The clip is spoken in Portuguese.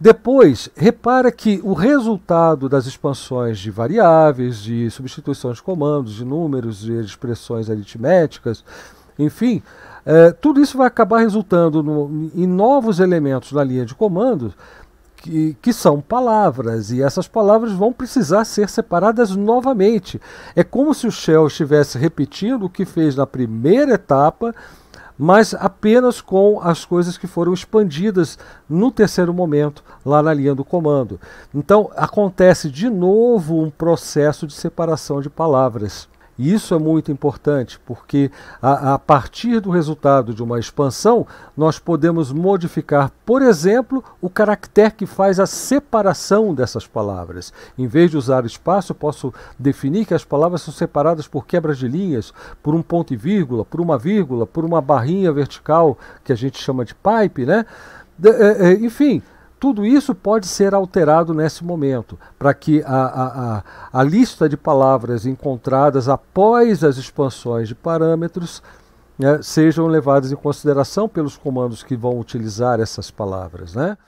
Depois, repara que o resultado das expansões de variáveis, de substituição de comandos, de números, de expressões aritméticas, enfim, é, tudo isso vai acabar resultando no, em novos elementos na linha de comandos que, que são palavras, e essas palavras vão precisar ser separadas novamente. É como se o Shell estivesse repetindo o que fez na primeira etapa, mas apenas com as coisas que foram expandidas no terceiro momento, lá na linha do comando. Então acontece de novo um processo de separação de palavras. E isso é muito importante, porque a, a, partir do resultado de uma expansão, nós podemos modificar, por exemplo, o caractere que faz a separação dessas palavras. Em vez de usar espaço, eu posso definir que as palavras são separadas por quebras de linhas, por um ponto e vírgula, por uma vírgula, por uma barrinha vertical, que a gente chama de pipe, né? De, é, é, enfim, tudo isso pode ser alterado nesse momento, para que a, a, a, a lista de palavras encontradas após as expansões de parâmetros né, sejam levadas em consideração pelos comandos que vão utilizar essas palavras. Né?